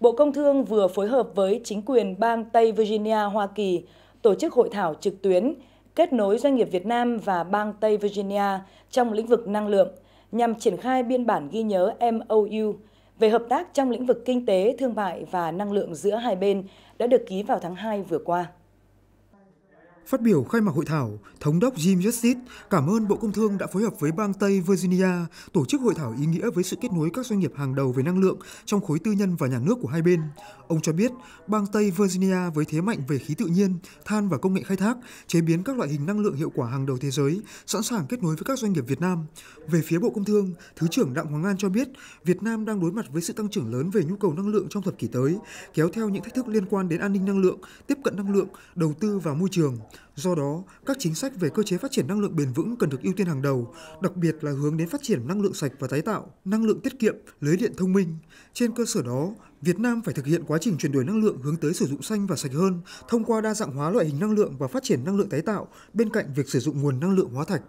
Bộ Công Thương vừa phối hợp với chính quyền bang Tây Virginia, Hoa Kỳ tổ chức hội thảo trực tuyến kết nối doanh nghiệp Việt Nam và bang Tây Virginia trong lĩnh vực năng lượng nhằm triển khai biên bản ghi nhớ MOU về hợp tác trong lĩnh vực kinh tế, thương mại và năng lượng giữa hai bên đã được ký vào tháng 2 vừa qua. Phát biểu khai mạc hội thảo, Thống đốc Jim Justice cảm ơn Bộ Công Thương đã phối hợp với bang Tây Virginia tổ chức hội thảo ý nghĩa với sự kết nối các doanh nghiệp hàng đầu về năng lượng trong khối tư nhân và nhà nước của hai bên. Ông cho biết, bang Tây Virginia với thế mạnh về khí tự nhiên, than và công nghệ khai thác, chế biến các loại hình năng lượng hiệu quả hàng đầu thế giới, sẵn sàng kết nối với các doanh nghiệp Việt Nam. Về phía Bộ Công Thương, Thứ trưởng Đặng Hoàng An cho biết, Việt Nam đang đối mặt với sự tăng trưởng lớn về nhu cầu năng lượng trong thập kỷ tới, kéo theo những thách thức liên quan đến an ninh năng lượng, tiếp cận năng lượng, đầu tư và môi trường. Do đó, các chính sách về cơ chế phát triển năng lượng bền vững cần được ưu tiên hàng đầu, đặc biệt là hướng đến phát triển năng lượng sạch và tái tạo, năng lượng tiết kiệm, lưới điện thông minh. Trên cơ sở đó, Việt Nam phải thực hiện quá trình chuyển đổi năng lượng hướng tới sử dụng xanh và sạch hơn thông qua đa dạng hóa loại hình năng lượng và phát triển năng lượng tái tạo bên cạnh việc sử dụng nguồn năng lượng hóa thạch.